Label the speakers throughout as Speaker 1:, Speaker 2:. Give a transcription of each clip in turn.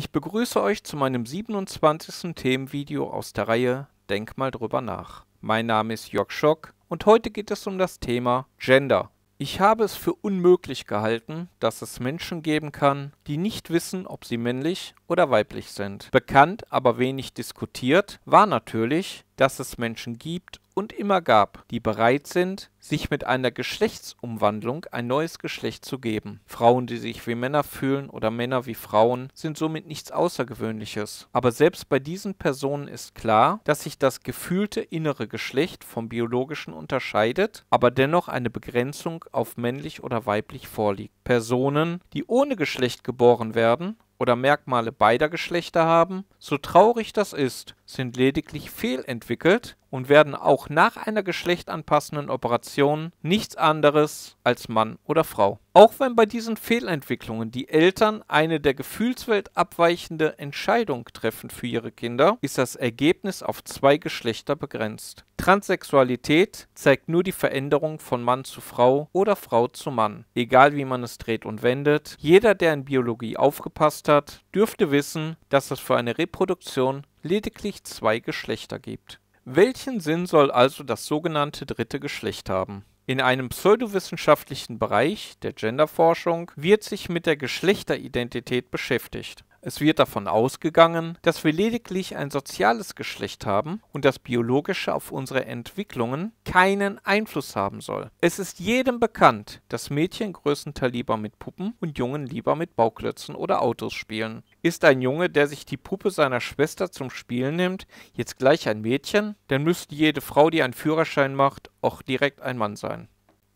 Speaker 1: Ich begrüße euch zu meinem 27. Themenvideo aus der Reihe Denk mal drüber nach. Mein Name ist Jörg Schock und heute geht es um das Thema Gender. Ich habe es für unmöglich gehalten, dass es Menschen geben kann, die nicht wissen, ob sie männlich oder weiblich sind. Bekannt, aber wenig diskutiert, war natürlich, dass es Menschen gibt und immer gab, die bereit sind, sich mit einer Geschlechtsumwandlung ein neues Geschlecht zu geben. Frauen, die sich wie Männer fühlen oder Männer wie Frauen, sind somit nichts Außergewöhnliches. Aber selbst bei diesen Personen ist klar, dass sich das gefühlte innere Geschlecht vom biologischen unterscheidet, aber dennoch eine Begrenzung auf männlich oder weiblich vorliegt. Personen, die ohne Geschlecht geboren werden oder Merkmale beider Geschlechter haben, so traurig das ist, sind lediglich fehlentwickelt und werden auch nach einer geschlechtanpassenden Operation nichts anderes als Mann oder Frau. Auch wenn bei diesen Fehlentwicklungen die Eltern eine der Gefühlswelt abweichende Entscheidung treffen für ihre Kinder, ist das Ergebnis auf zwei Geschlechter begrenzt. Transsexualität zeigt nur die Veränderung von Mann zu Frau oder Frau zu Mann. Egal wie man es dreht und wendet, jeder, der in Biologie aufgepasst hat, dürfte wissen, dass das für eine Repräsentation Reproduktion lediglich zwei Geschlechter gibt. Welchen Sinn soll also das sogenannte dritte Geschlecht haben? In einem pseudowissenschaftlichen Bereich der Genderforschung wird sich mit der Geschlechteridentität beschäftigt es wird davon ausgegangen, dass wir lediglich ein soziales Geschlecht haben und das biologische auf unsere Entwicklungen keinen Einfluss haben soll. Es ist jedem bekannt, dass Mädchen größtenteils lieber mit Puppen und Jungen lieber mit Bauklötzen oder Autos spielen. Ist ein Junge, der sich die Puppe seiner Schwester zum Spielen nimmt, jetzt gleich ein Mädchen? Dann müsste jede Frau, die einen Führerschein macht, auch direkt ein Mann sein.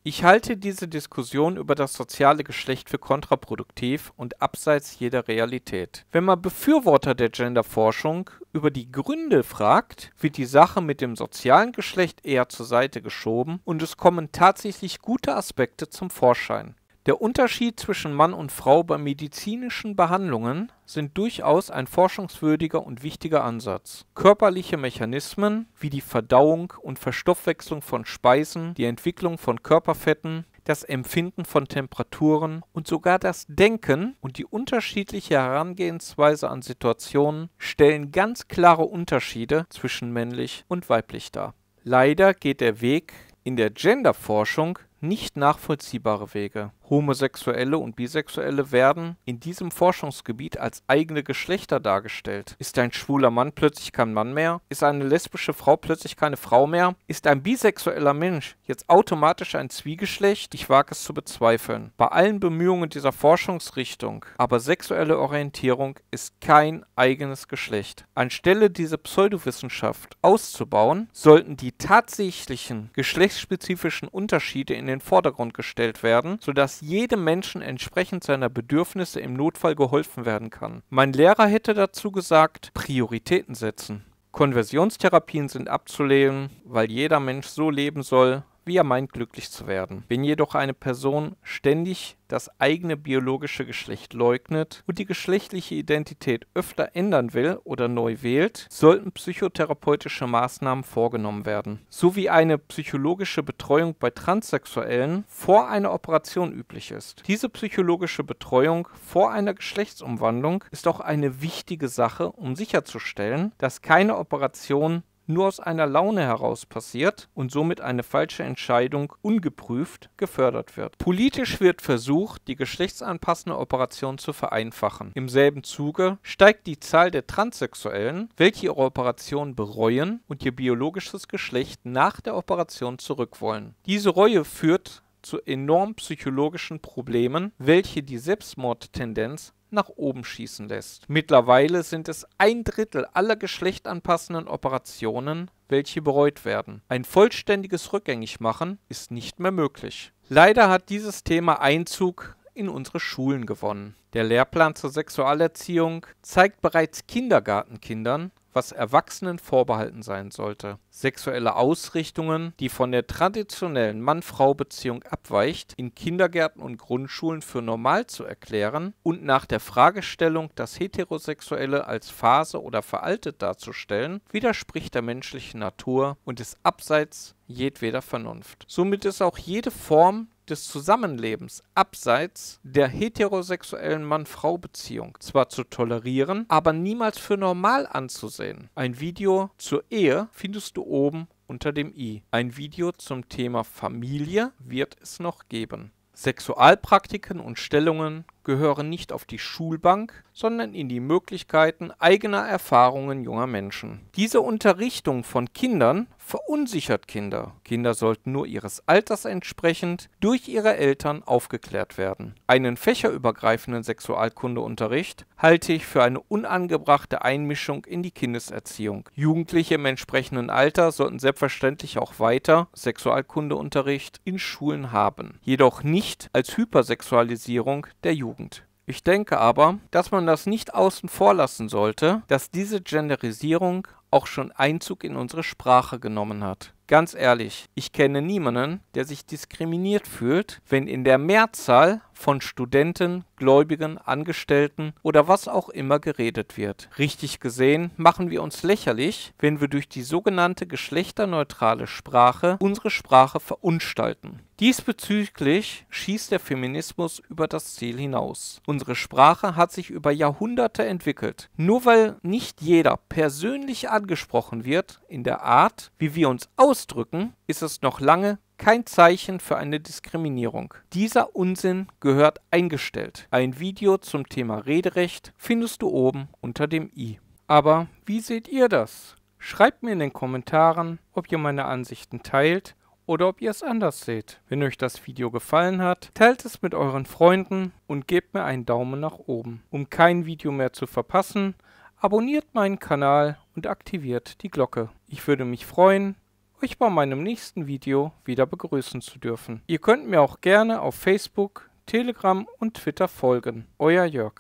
Speaker 1: Ich halte diese Diskussion über das soziale Geschlecht für kontraproduktiv und abseits jeder Realität. Wenn man Befürworter der Genderforschung über die Gründe fragt, wird die Sache mit dem sozialen Geschlecht eher zur Seite geschoben und es kommen tatsächlich gute Aspekte zum Vorschein. Der Unterschied zwischen Mann und Frau bei medizinischen Behandlungen sind durchaus ein forschungswürdiger und wichtiger Ansatz. Körperliche Mechanismen wie die Verdauung und Verstoffwechslung von Speisen, die Entwicklung von Körperfetten, das Empfinden von Temperaturen und sogar das Denken und die unterschiedliche Herangehensweise an Situationen stellen ganz klare Unterschiede zwischen männlich und weiblich dar. Leider geht der Weg in der Genderforschung nicht nachvollziehbare Wege. Homosexuelle und Bisexuelle werden in diesem Forschungsgebiet als eigene Geschlechter dargestellt. Ist ein schwuler Mann plötzlich kein Mann mehr? Ist eine lesbische Frau plötzlich keine Frau mehr? Ist ein bisexueller Mensch jetzt automatisch ein Zwiegeschlecht? Ich wage es zu bezweifeln. Bei allen Bemühungen dieser Forschungsrichtung, aber sexuelle Orientierung ist kein eigenes Geschlecht. Anstelle diese Pseudowissenschaft auszubauen, sollten die tatsächlichen geschlechtsspezifischen Unterschiede in den den Vordergrund gestellt werden, sodass jedem Menschen entsprechend seiner Bedürfnisse im Notfall geholfen werden kann. Mein Lehrer hätte dazu gesagt, Prioritäten setzen. Konversionstherapien sind abzulehnen, weil jeder Mensch so leben soll, wie er meint glücklich zu werden. Wenn jedoch eine Person ständig das eigene biologische Geschlecht leugnet und die geschlechtliche Identität öfter ändern will oder neu wählt, sollten psychotherapeutische Maßnahmen vorgenommen werden, So wie eine psychologische Betreuung bei Transsexuellen vor einer Operation üblich ist. Diese psychologische Betreuung vor einer Geschlechtsumwandlung ist auch eine wichtige Sache, um sicherzustellen, dass keine Operation nur aus einer Laune heraus passiert und somit eine falsche Entscheidung ungeprüft gefördert wird. Politisch wird versucht, die geschlechtsanpassende Operation zu vereinfachen. Im selben Zuge steigt die Zahl der Transsexuellen, welche ihre Operation bereuen und ihr biologisches Geschlecht nach der Operation zurückwollen. Diese Reue führt zu enorm psychologischen Problemen, welche die Selbstmordtendenz nach oben schießen lässt. Mittlerweile sind es ein Drittel aller geschlechtanpassenden Operationen, welche bereut werden. Ein vollständiges Rückgängigmachen ist nicht mehr möglich. Leider hat dieses Thema Einzug in unsere Schulen gewonnen. Der Lehrplan zur Sexualerziehung zeigt bereits Kindergartenkindern was Erwachsenen vorbehalten sein sollte. Sexuelle Ausrichtungen, die von der traditionellen Mann-Frau-Beziehung abweicht, in Kindergärten und Grundschulen für normal zu erklären und nach der Fragestellung, das Heterosexuelle als Phase oder veraltet darzustellen, widerspricht der menschlichen Natur und ist abseits jedweder Vernunft. Somit ist auch jede Form des Zusammenlebens abseits der heterosexuellen Mann-Frau-Beziehung zwar zu tolerieren, aber niemals für normal anzusehen. Ein Video zur Ehe findest du oben unter dem i. Ein Video zum Thema Familie wird es noch geben. Sexualpraktiken und Stellungen gehören nicht auf die Schulbank, sondern in die Möglichkeiten eigener Erfahrungen junger Menschen. Diese Unterrichtung von Kindern verunsichert Kinder. Kinder sollten nur ihres Alters entsprechend durch ihre Eltern aufgeklärt werden. Einen fächerübergreifenden Sexualkundeunterricht halte ich für eine unangebrachte Einmischung in die Kindeserziehung. Jugendliche im entsprechenden Alter sollten selbstverständlich auch weiter Sexualkundeunterricht in Schulen haben, jedoch nicht als Hypersexualisierung der Jugend. Jugend. Ich denke aber, dass man das nicht außen vor lassen sollte, dass diese Genderisierung auch schon Einzug in unsere Sprache genommen hat. Ganz ehrlich, ich kenne niemanden, der sich diskriminiert fühlt, wenn in der Mehrzahl von Studenten, Gläubigen, Angestellten oder was auch immer geredet wird. Richtig gesehen machen wir uns lächerlich, wenn wir durch die sogenannte geschlechterneutrale Sprache unsere Sprache verunstalten. Diesbezüglich schießt der Feminismus über das Ziel hinaus. Unsere Sprache hat sich über Jahrhunderte entwickelt. Nur weil nicht jeder persönlich angesprochen wird in der Art, wie wir uns aus ausdrücken, ist es noch lange kein Zeichen für eine Diskriminierung. Dieser Unsinn gehört eingestellt. Ein Video zum Thema Rederecht findest du oben unter dem i. Aber wie seht ihr das? Schreibt mir in den Kommentaren, ob ihr meine Ansichten teilt oder ob ihr es anders seht. Wenn euch das Video gefallen hat, teilt es mit euren Freunden und gebt mir einen Daumen nach oben. Um kein Video mehr zu verpassen, abonniert meinen Kanal und aktiviert die Glocke. Ich würde mich freuen, euch bei meinem nächsten Video wieder begrüßen zu dürfen. Ihr könnt mir auch gerne auf Facebook, Telegram und Twitter folgen. Euer Jörg.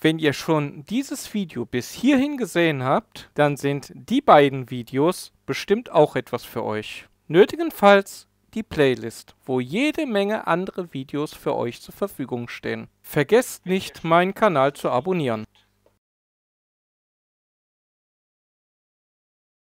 Speaker 1: Wenn ihr schon dieses Video bis hierhin gesehen habt, dann sind die beiden Videos bestimmt auch etwas für euch. Nötigenfalls die Playlist, wo jede Menge andere Videos für euch zur Verfügung stehen. Vergesst nicht, meinen Kanal zu abonnieren.